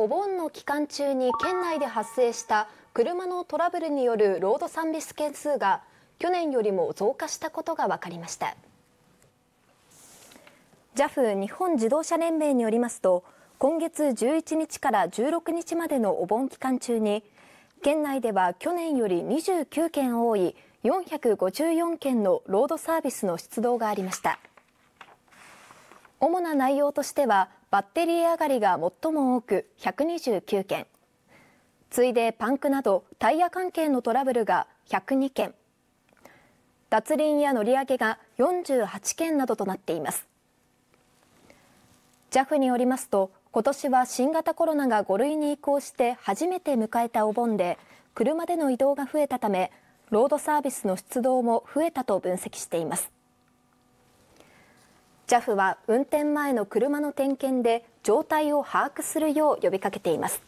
お盆の期間中に県内で発生した車のトラブルによるロードサービス件数が去年よりも増加したことが分かりました JAF 日本自動車連盟によりますと今月11日から16日までのお盆期間中に県内では去年より29件多い454件のロードサービスの出動がありました。主な内容としてはバッテリー上がりが最も多く129件次いでパンクなどタイヤ関係のトラブルが102件脱輪や乗り上げが48件などとなっています JAF によりますと今年は新型コロナが5類に移行して初めて迎えたお盆で車での移動が増えたためロードサービスの出動も増えたと分析しています JAF は運転前の車の点検で状態を把握するよう呼びかけています。